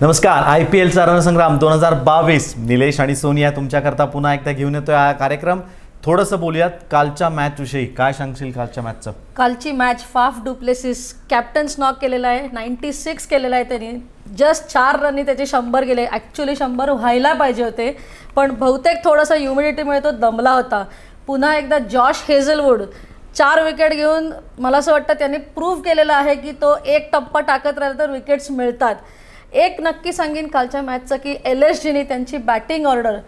नमस्कार I P एलचा रणसंग्राम दोन हजार बावीस निलेश आणि सोनिया तुमच्याकरता पुन्हा एकदा घेऊन येतोय हा कार्यक्रम थोडंसं बोलूयात कालच्या विषयी काय सांगशील कालच्या मॅचचं कालची मॅच फाफ डुप्लेसिस कॅप्टन स्नॉक केलेला आहे नाईन्टी सिक्स केलेला आहे त्यांनी जस्ट चार रननी त्याचे शंभर गेले ॲक्च्युली शंभर व्हायला पाहिजे होते पण बहुतेक थोडासा ह्युमिडिटीमुळे तो दमला होता पुन्हा एकदा जॉश हेझलवूड चार विकेट घेऊन मला असं वाटतं त्यांनी प्रूव्ह केलेलं आहे की तो एक टप्पा टाकत राहिला तर विकेट्स मिळतात एक नक्की सांगेन कालच्या मॅचचं की एल एस जीने त्यांची बॅटिंग ऑर्डर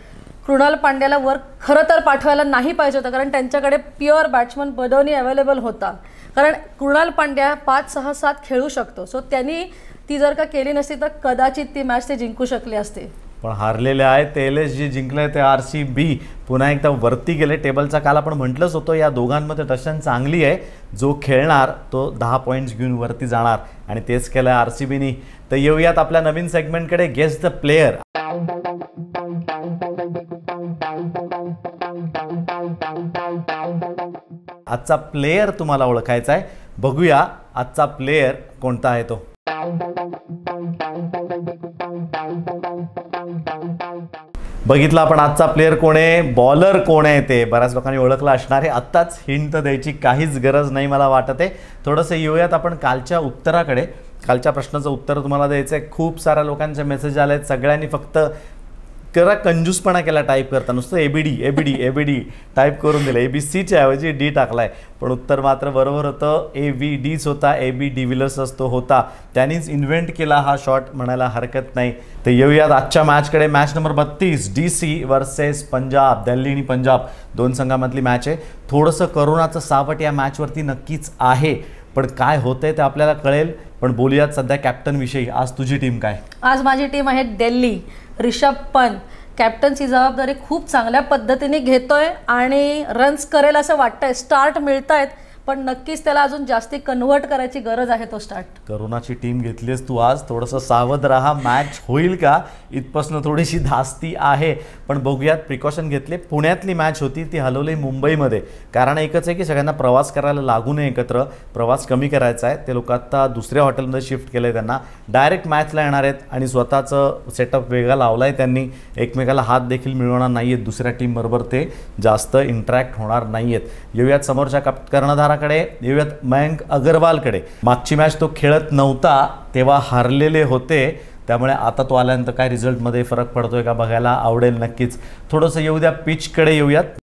कृणाल पांड्याला वर खरं तर पाठवायला नाही पाहिजे होतं कारण त्यांच्याकडे प्युअर बॅट्समन बदवणी अवेलेबल होता कारण कृणाल पांड्या पाच सहा सात खेळू शकतो सो त्यांनी ती जर का केली नसती तर कदाचित ती मॅच ते जिंकू शकली असते पण हारलेले आहे ते एल जे जिंकले ते आर सी बी पुन्हा एकदा वरती गेले टेबलचा काल आपण म्हटलंच होतो या दोघांमध्ये टशन चांगली आहे जो खेळणार तो दहा पॉईंट्स घेऊन वरती जाणार आणि तेच केलं आर सी बीनी तर येऊयात आपल्या नवीन सेगमेंटकडे गेस्ट द प्लेयर आजचा प्लेयर तुम्हाला ओळखायचा आहे बघूया आजचा प्लेयर कोणता आहे तो बघितला आपण आजचा प्लेयर कोण आहे बॉलर कोण आहे ते बऱ्याच लोकांनी ओळखला असणार आहे आत्ताच हिंट द्यायची काहीच गरज नाही मला वाटत आहे थोडंसं येऊयात आपण कालच्या उत्तराकडे कालच्या प्रश्नाचं उत्तर तुम्हाला द्यायचं आहे खूप साऱ्या लोकांचे मेसेज आले आहेत सगळ्यांनी फक्त करा कंजूसपणा केला टाईप करता नुसतं एबीडी एबीडी एबीडी टाईप करून दिलं एबीसीच्या ऐवजी डी टाकलाय पण उत्तर मात्र बरोबर होतं ए व्ही डीच होता ए बी डी व्हिलर्स असतो होता त्यांनीच इन्व्हेंट केला हा शॉट म्हणायला हरकत नाही तर येऊयात आजच्या मॅचकडे मॅच नंबर बत्तीस D C versus Punjab Delhi आणि पंजाब दोन संघामधली मॅच आहे थोडंसं करोनाचं सावट या मॅचवरती नक्कीच आहे पण काय होतंय ते आपल्याला कळेल पण बोलूयात सध्या कॅप्टनविषयी आज तुझी टीम काय आज माझी टीम आहे दिल्ली रिषभ पंत कॅप्टनची जबाबदारी खूप चांगल्या पद्धतीने घेतोय आणि रन्स करेल असं वाटतंय स्टार्ट मिळत आहेत पण नक्कीच त्याला अजून जास्ती कन्व्हर्ट करायची गरज आहे तो स्टार्ट करोनाची टीम घेतलीस तू आज थोडंसं सावध राहा मॅच होईल का इथपासून थोडीशी धास्ती आहे पण बघूयात प्रिकॉशन घेतले पुण्यातली मॅच होती ती हलवली मुंबईमध्ये कारण एकच आहे की सगळ्यांना प्रवास करायला लागू नये एकत्र प्रवास कमी करायचा आहे ते लोक आता दुसऱ्या हॉटेलमध्ये शिफ्ट केलं आहे त्यांना डायरेक्ट मॅचला येणार आहेत आणि स्वतःचं सेटअप वेगळा लावला आहे त्यांनी एकमेकाला हात देखील मिळवणार नाही आहेत दुसऱ्या टीमबरोबर ते जास्त इंटरॅक्ट होणार नाही आहेत येऊयात समोरच्या कर्णधार कडे येऊयात मयंक अगरवालकडे मागची मॅच तो खेळत नव्हता तेव्हा हारलेले होते त्यामुळे आता तो आल्यानंतर काय रिझल्टमध्ये फरक पडतोय का बघायला आवडेल नक्कीच थोडंसं येऊ द्या पिचकडे येऊयात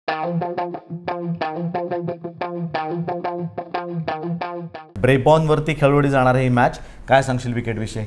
ब्रेबॉनवरती खेळवली जाणार ही मॅच काय सांगशील विकेट विषय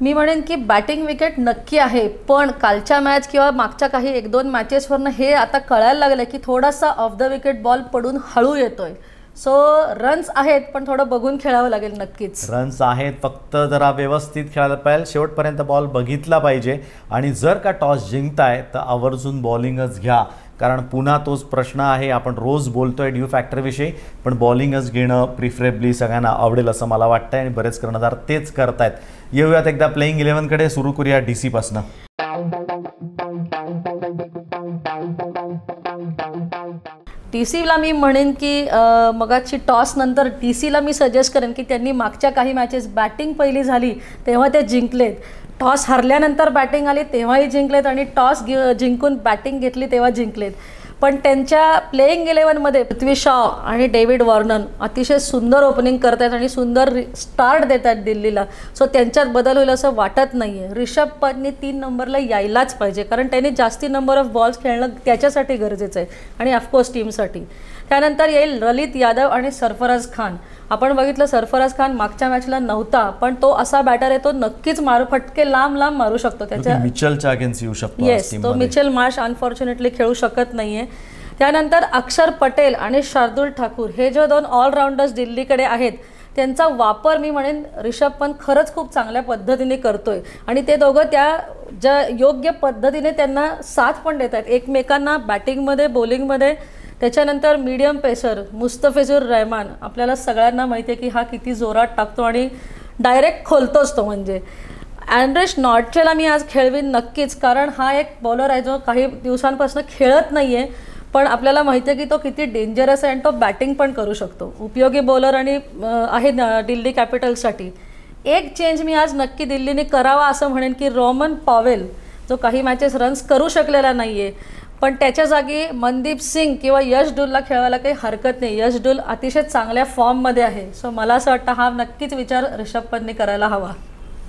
मी म्हणेन की बॅटिंग विकेट नक्की आहे पण कालच्या मॅच किंवा मागच्या काही एक दोन मॅचेसवरनं हे आता कळायला लागलं की थोडासा ऑफ द विकेट बॉल पडून हळू येतोय सो रन्स आहेत पण थोडं बघून खेळावं लागेल नक्कीच रन्स आहेत फक्त जरा व्यवस्थित खेळायला पाहिजे शेवटपर्यंत बॉल बघितला पाहिजे आणि जर का टॉस जिंकताय तर आवर्जून बॉलिंगच घ्या कारण पुन्हा तोच प्रश्न आहे आपण रोज बोलतोय ड्यू विषयी पण बॉलिंगच घेणं प्रिफरेबली सगळ्यांना आवडेल असं मला वाटतंय आणि बरेच कर्णधार तेच करतायत येऊयात एकदा प्लेईंग इलेव्हनकडे सुरू करूया डी सीपासनं टी सीला मी म्हणेन की मगाची नंतर टी सीला मी सजेस्ट करेन की त्यांनी मागच्या काही मॅचेस बॅटिंग पहिली झाली तेव्हा ते जिंकलेत टॉस हरल्यानंतर बॅटिंग आली तेव्हाही जिंकलेत आणि टॉस जिंकून बॅटिंग घेतली तेव्हा जिंकलेत पण त्यांच्या प्लेईंग इलेव्हनमध्ये पृथ्वी शॉ आणि डेव्हिड वॉर्नन अतिशय सुंदर ओपनिंग करत आहेत आणि सुंदर स्टार्ट देत आहेत दिल्लीला सो त्यांच्यात बदल होईल असं वाटत नाही आहे रिषभ पंतनी तीन नंबरला यायलाच पाहिजे कारण त्यांनी जास्ती नंबर ऑफ बॉल्स खेळणं त्याच्यासाठी गरजेचं आहे आणि ऑफकोर्स टीमसाठी त्यानंतर येईल ललित यादव आणि सरफराज खान आपण बघितलं सरफराज खान मागच्या मॅचला नव्हता पण तो असा बॅटर आहे तो नक्कीच मारू फटके लांब लांब मारू शकतो त्याच्या मिचलच्या अगेन्स्ट येऊ शकतो येस तो मिचेल मार्श अनफॉर्च्युनेटली खेळू शकत नाहीये त्यानंतर अक्षर पटेल आणि शार्दुल ठाकूर हे जे दोन ऑलराऊंडर्स दिल्लीकडे आहेत त्यांचा वापर मी म्हणेन रिषभ पंत खरंच खूप चांगल्या पद्धतीने करतोय आणि ते दोघं त्या ज्या योग्य पद्धतीने त्यांना साथ पण देत आहेत एकमेकांना बॅटिंगमध्ये बॉलिंगमध्ये त्याच्यानंतर मीडियम पेसर मुस्तफेजूर रहमान आपल्याला सगळ्यांना माहिती आहे की हा किती जोरात टाकतो आणि डायरेक्ट खोलतोच तो म्हणजे अँड्रेस नॉटचेला मी आज खेळवीन नक्कीच कारण हा एक बॉलर आहे जो काही दिवसांपासून खेळत नाही आहे पण आपल्याला माहिती आहे की तो किती डेंजरस आहे आणि तो बॅटिंग पण करू शकतो उपयोगी बॉलर आणि आहे दिल्ली कॅपिटल्ससाठी एक चेंज मी आज नक्की दिल्लीने करावा असं म्हणेन की रोमन पॉवेल जो काही मॅचेस रन्स करू शकलेला नाही आहे पण त्याच्या जागी मनदीप सिंग किंवा यश डुलला खेळवायला काही हरकत नाही यश डुल अतिशय चांगल्या फॉर्ममध्ये आहे सो मला असं वाटतं हा नक्कीच विचार ऋषभ पंतने करायला हवा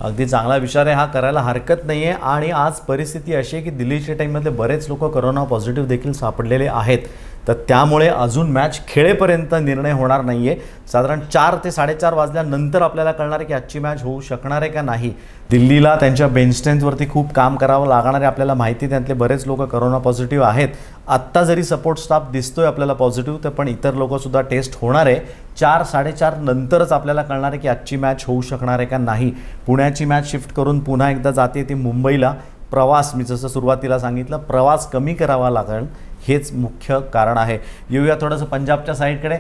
अगदी चांगला विचार आहे हा करायला हरकत नाही आहे आणि आज परिस्थिती अशी आहे की दिल्लीच्या टाईममध्ये बरेच लोक करोना पॉझिटिव्ह देखील सापडलेले आहेत तर त्यामुळे अजून मॅच खेळेपर्यंत निर्णय होणार नाही आहे साधारण चार ते साडेचार वाजल्यानंतर आपल्याला कळणार आहे की आजची मॅच होऊ शकणार आहे का नाही दिल्लीला त्यांच्या बेंचस्टेन्सवरती खूप काम करावं लागणार आहे आपल्याला माहिती त्यातले बरेच लोक करोना पॉझिटिव्ह आहेत आत्ता जरी सपोर्ट स्टाफ दिसतोय आपल्याला पॉझिटिव्ह तर पण इतर लोकंसुद्धा टेस्ट होणार आहे चार साडेचार नंतरच आपल्याला कळणार आहे की आजची मॅच होऊ शकणार आहे का नाही पुण्याची मॅच शिफ्ट करून पुन्हा एकदा जाते ती मुंबईला प्रवास मी जसं सुरुवातीला सांगितलं प्रवास कमी करावा लागेल हेच मुख्य कारण आहे येऊया थोडंसं पंजाबच्या साईडकडे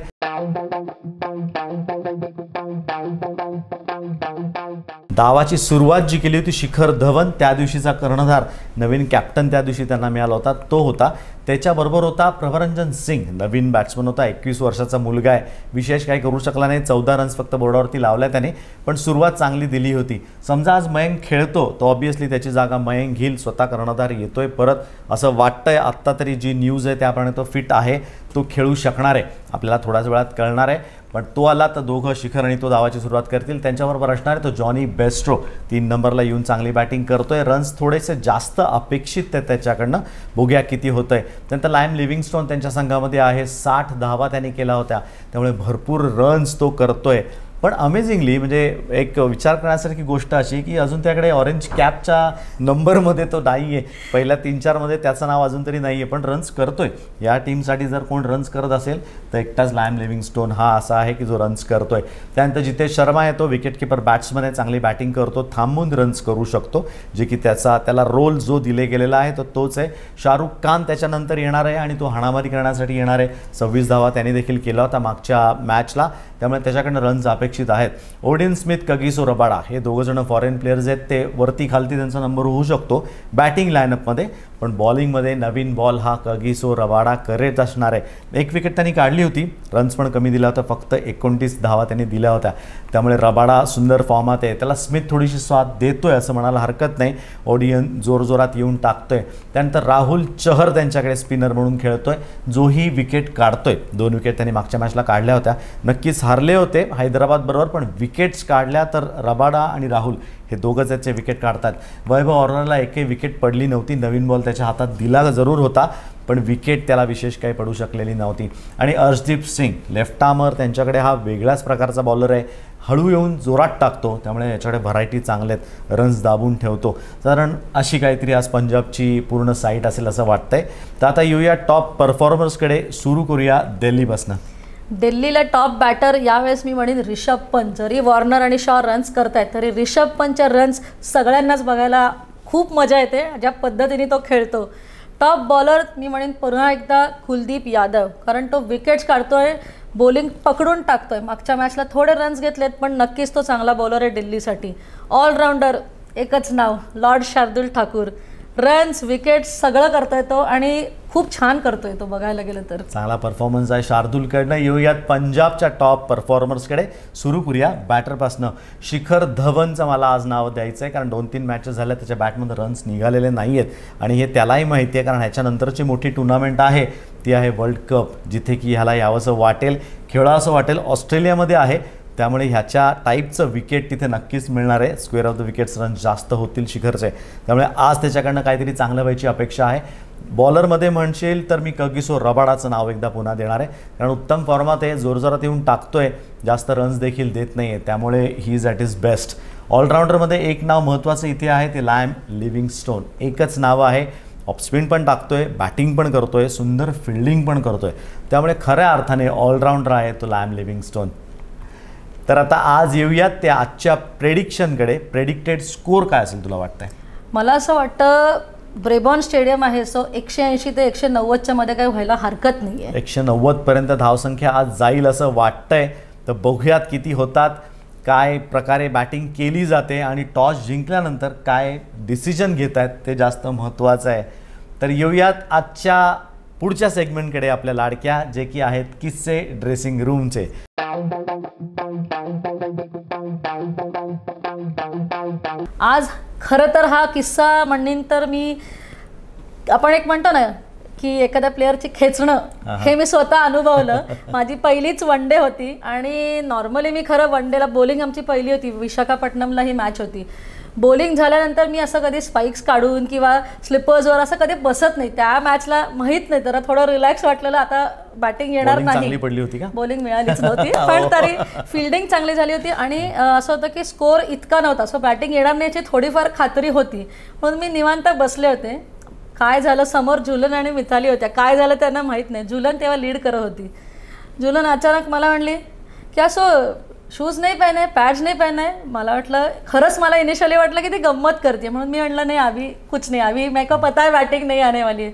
दावाची सुरुवात जी केली होती शिखर धवन त्या दिवशीचा कर्णधार नवीन कॅप्टन त्या दिवशी त्यांना मिळाला होता तो होता त्याच्याबरोबर होता प्रभरंजन सिंग नवीन बॅट्समन होता एकवीस वर्षाचा मुलगा आहे विशेष काही करू शकला नाही चौदा रन्स फक्त बोर्डावरती लावल्या त्याने पण सुरुवात चांगली दिली होती समजा आज मयंक खेळतो तो ऑब्वियसली त्याची जागा मयंक घेईल स्वतः कर्णधार येतोय परत असं वाटतंय आत्ता तरी जी न्यूज आहे त्याप्रमाणे तो फिट आहे तो खेळू शकणार आहे आपल्याला थोड्याच वेळात कळणार आहे पण तो आला तर दोघं शिखर आणि तो धावाची सुरुवात करतील त्यांच्याबरोबर असणार आहे तो जॉनी बेस्ट्रो तीन नंबरला येऊन चांगली बॅटिंग करतोय रन्स थोडेसे जास्त अपेक्षित ते त्याच्याकडनं बोग्या किती होतं आहे त्यानंतर लायम लिव्हिंगस्टोन त्यांच्या संघामध्ये आहे साठ धावा त्यांनी केला होत्या त्यामुळे भरपूर रन्स तो करतोय पण अमेझिंगली म्हणजे एक विचार करण्यासारखी गोष्ट अशी की अजून त्याकडे ऑरेंज कॅपच्या नंबरमध्ये तो नाही आहे पहिल्या तीन चारमध्ये त्याचं नाव अजून तरी नाही आहे पण रन्स करतोय या टीमसाठी जर कोण रन्स करत असेल तर एकटाच लिव्हिंग लिव्हिंगस्टोन हा असा आहे की जो रन्स करतोय त्यानंतर जितेश शर्मा आहे तो विकेटकीपर बॅट्समन आहे चांगली बॅटिंग करतो थांबून रन्स करू शकतो जे की त्याचा त्याला रोल जो दिले गेलेला आहे तो तोच आहे शाहरुख खान त्याच्यानंतर येणार आहे आणि तो हाणामारी करण्यासाठी येणार आहे सव्वीस धावा त्याने देखील केला होता मागच्या मॅचला त्यामुळे त्याच्याकडनं रन्स अपेक्षित आहेत ओडिन स्मिथ कगिसो रबाडा हे जण फॉरेन प्लेयर्स आहेत ते वरती खालती त्यांचा नंबर होऊ शकतो बॅटिंग लाईनअपमध्ये पण बॉलिंगमध्ये नवीन बॉल हा कगिसो रवाडा करत असणार आहे एक विकेट त्यांनी काढली होती रन्स पण कमी दिला होता फक्त एकोणतीस धावा त्यांनी दिल्या होत्या त्यामुळे रबाडा सुंदर फॉर्मात आहे त्याला स्मिथ थोडीशी स्वाद देतोय असं म्हणायला हरकत नाही ओडियन जोरजोरात येऊन टाकतोय त्यानंतर राहुल चहर त्यांच्याकडे स्पिनर म्हणून खेळतोय जोही विकेट काढतोय दोन विकेट त्यांनी मागच्या मॅचला काढल्या होत्या नक्कीच हारले होते हैदराबादबरोबर पण विकेट्स काढल्या तर रबाडा आणि राहुल हे दोघंच त्याचे विकेट काढतात वैभव ऑर्नरला एकही विकेट पडली नव्हती नवीन बॉल त्याच्या हातात दिला जरूर होता पण विकेट त्याला विशेष काही पडू शकलेली नव्हती आणि अर्शदीप सिंग लेफ्ट आमर त्यांच्याकडे हा वेगळ्याच प्रकारचा बॉलर आहे हळू येऊन जोरात टाकतो त्यामुळे याच्याकडे व्हरायटी आहेत रन्स दाबून ठेवतो कारण अशी काहीतरी आज पंजाबची पूर्ण साईट असेल असं वाटतंय तर आता येऊया टॉप परफॉर्मर्सकडे सुरू करूया दिल्लीपासनं दिल्लीला टॉप बॅटर यावेळेस मी म्हणेन रिषभ पंत जरी वॉर्नर आणि शॉ रन्स करत आहेत तरी रिषभ पंतच्या रन्स सगळ्यांनाच बघायला खूप मजा येते ज्या पद्धतीने तो खेळतो टॉप बॉलर मी म्हणेन पुन्हा एकदा कुलदीप यादव कारण तो विकेट्स आहे बॉलिंग पकडून टाकतोय मागच्या मॅचला थोडे रन्स घेतलेत पण नक्कीच तो चांगला बॉलर आहे दिल्लीसाठी ऑलराऊंडर एकच नाव lord Shardul Thakur runs wicket सगळं करता येतो आणि खूप छान करतोय तो बघायला गेलं तर चांगला परफॉर्मन्स आहे शार्दूलकडनं येऊयात पंजाबच्या टॉप परफॉर्मर्सकडे सुरू करूया बॅटरपासनं शिखर धवनचं मला आज नाव द्यायचं आहे कारण दोन तीन मॅचेस झाल्या त्याच्या बॅटमध्ये रन्स निघालेले नाही आहेत आणि हे त्यालाही माहिती आहे कारण ह्याच्यानंतरची मोठी टुर्नामेंट आहे ती आहे वर्ल्ड कप जिथे की ह्याला यावंसं वाटेल खेळा असं वाटेल ऑस्ट्रेलियामध्ये आहे त्यामुळे ह्याच्या टाईपचं विकेट तिथे नक्कीच मिळणार आहे square of the wickets run जास्त होतील शिखरचे त्यामुळे आज त्याच्याकडनं काहीतरी चांगलं व्हायची अपेक्षा आहे बॉलरमध्ये म्हणशील तर मी कगिसो रबाडाचं नाव एकदा पुन्हा देणार आहे कारण उत्तम फॉर्मात आहे जोरजोरात येऊन टाकतोय जास्त रन्स देखील देत नाही आहे त्यामुळे he is at his best ऑलराऊंडरमध्ये एक नाव महत्त्वाचं इथे आहे ते लॅम लिव्हिंग स्टोन एकच नाव आहे ऑफस्पिन पण टाकतोय बॅटिंग पण करतोय सुंदर फिल्डिंग पण करतोय त्यामुळे खऱ्या अर्थाने ऑलराऊंडर आहे तो लॅम लिव्हिंग स्टोन तर आता आज येऊयात त्या आजच्या प्रेडिक्शनकडे प्रेडिक्टेड स्कोअर काय असेल तुला वाटतंय मला असं वाटतं ब्रेबॉन स्टेडियम आहे सो एकशे ऐंशी ते एकशे नव्वदच्या मध्ये काही व्हायला हरकत नाही आहे एकशे पर्यंत धावसंख्या आज जाईल असं वाटतंय तर बघूयात किती होतात काय प्रकारे बॅटिंग केली जाते आणि टॉस जिंकल्यानंतर काय डिसिजन घेत आहेत ते जास्त महत्त्वाचं आहे तर येऊयात आजच्या पुढच्या सेगमेंटकडे आपल्या लाडक्या जे की आहेत किस्से ड्रेसिंग रूमचे आज खरं तर हा किस्सा म्हणेन तर मी आपण एक म्हणतो ना की एखाद्या प्लेअरची खेचणं हे मी स्वतः अनुभवलं माझी पहिलीच वन डे होती आणि नॉर्मली मी खरं वन डेला बॉलिंग आमची पहिली होती विशाखापट्टणमला ही मॅच होती बॉलिंग झाल्यानंतर मी असं कधी स्पाइक्स काढून किंवा स्लिपर्सवर असं कधी बसत नाही त्या मॅचला माहीत नाही तर थोडं रिलॅक्स वाटलेलं आता बॅटिंग येणार नाही पडली होती का बॉलिंग मिळालीच नव्हती पण हो. तरी फिल्डिंग चांगली झाली होती आणि असं होतं की स्कोअर इतका नव्हता सो बॅटिंग येणार नाही याची थोडीफार खात्री होती म्हणून मी निवांत बसले होते काय झालं समोर झुलन आणि मिथाली होत्या काय झालं त्यांना माहीत नाही झुलन तेव्हा लीड करत होती झुलन अचानक मला म्हणली की असो शूज नाही पेन आहे पॅड नाही पहना मला वाटलं खरंच मला इनिशियली वाटलं की ती गंमत करते म्हणून मी म्हटलं नाही आवी कुछ नाही आवी मेरे को पता है बैटिंग नहीं आने वाली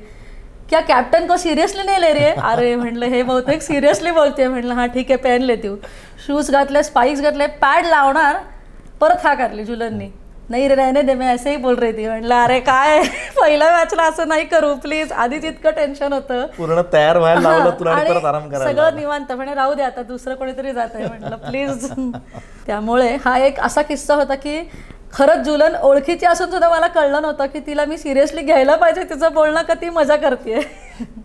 क्या कॅप्टन को सिरियसली नाही ले रे अरे म्हणलं हे बहुतेक सिरियसली बोलते म्हणलं हां ठीक आहे पेन लेते शूज घातले स्पाईक्स घातले पॅड लावणार परत हा काढली जुलननी नाही रे नाही दे मी असंही बोल रही ती म्हटलं अरे काय पहिला मॅचला असं नाही करू प्लीज आधीच इतकं टेन्शन होतं पूर्ण तयार व्हायला तुला आराम सगळं निवांत म्हणे राहू दे आता दुसरं कोणीतरी जात आहे प्लीज त्यामुळे हा एक असा किस्सा होता की खरंच जुलन ओळखीची असून सुद्धा मला कळलं नव्हतं की तिला मी सिरियसली घ्यायला पाहिजे तिचं बोलणं का ती मजा करते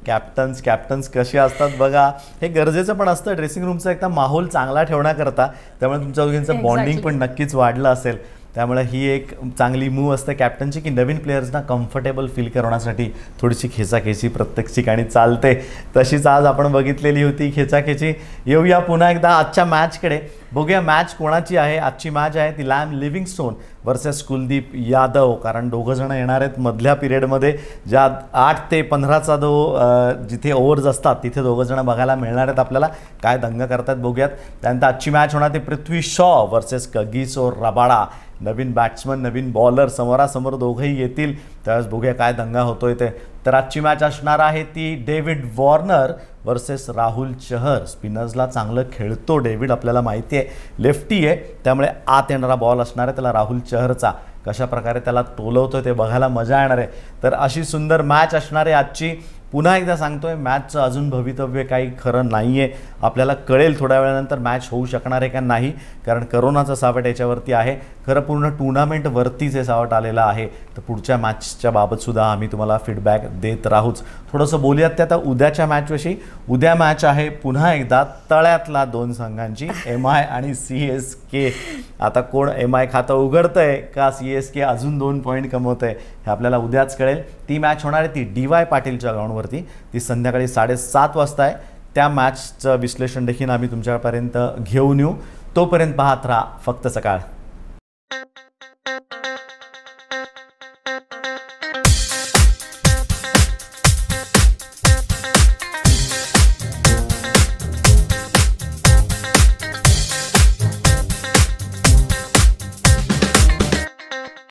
कॅप्टन्स कॅप्टन्स कशी असतात बघा हे गरजेचं पण असतं ड्रेसिंग रूमचा एकदा माहोल चांगला ठेवण्याकरता त्यामुळे तुमच्या दोघींचं बॉन्डिंग पण नक्कीच वाढलं असेल त्यामुळे ही एक चांगली मूव असते कॅप्टनची की नवीन प्लेयर्सना कम्फर्टेबल फील करण्यासाठी थोडीशी खेचाखेची प्रत्येक ठिकाणी चालते तशीच आज आपण बघितलेली होती खेचाखेची येऊया पुन्हा एकदा आजच्या मॅचकडे बघूया मॅच कोणाची आहे आजची मॅच आहे ती Liam Livingstone versus Kuldeep Yadav कारण दोघंजणं येणार आहेत मधल्या पिरियडमध्ये ज्या आठ ते पंधराचा जो जिथे ओव्हर्स असतात तिथे दोघंजणं बघायला मिळणार आहेत आपल्याला काय दंग करतात बघूयात त्यानंतर आजची मॅच होणार ती Prithvi Shaw versus Kagiso Rabada नवीन बॅट्समन नवीन बॉलर समोरासमोर दोघंही येतील त्यावेळेस बघूया काय दंगा होतोय ते तर आजची मॅच असणार आहे ती David Warner versus Rahul Chahar स्पिनर्सला चांगलं खेळतो डेव्हिड आपल्याला माहिती आहे लेफ्टी आहे त्यामुळे आत येणारा बॉल असणार आहे त्याला राहुल चहरचा कशाप्रकारे त्याला टोलवतो ते बघायला मजा येणार आहे तर अशी सुंदर मॅच असणार आहे आजची पुन्हा एकदा सांगतोय मॅचचं अजून भवितव्य काही खरं नाही आहे आपल्याला कळेल थोड्या वेळानंतर मॅच होऊ शकणार आहे का नाही कारण करोनाचं सावट याच्यावरती आहे खरं पूर्ण टुर्नामेंटवरतीच हे सावट आलेलं आहे तर पुढच्या मॅचच्या बाबतसुद्धा आम्ही तुम्हाला फीडबॅक देत राहूच थोडंसं बोलूयात ते आता उद्याच्या मॅचविषयी उद्या मॅच आहे पुन्हा एकदा तळ्यातला दोन संघांची एम आय आणि सी एस के आता कोण एम आय खातं उघडतंय का सी एस के अजून दोन पॉईंट कमवत आहे हे आपल्याला उद्याच कळेल ती मॅच होणार आहे ती डी वाय पाटीलच्या ग्राउंडवर ती संध्याकाळी साडेसात वाजता आहे त्या मॅचचं विश्लेषण देखील आम्ही तुमच्यापर्यंत घेऊन येऊ तोपर्यंत पाहत राहा फक्त सकाळ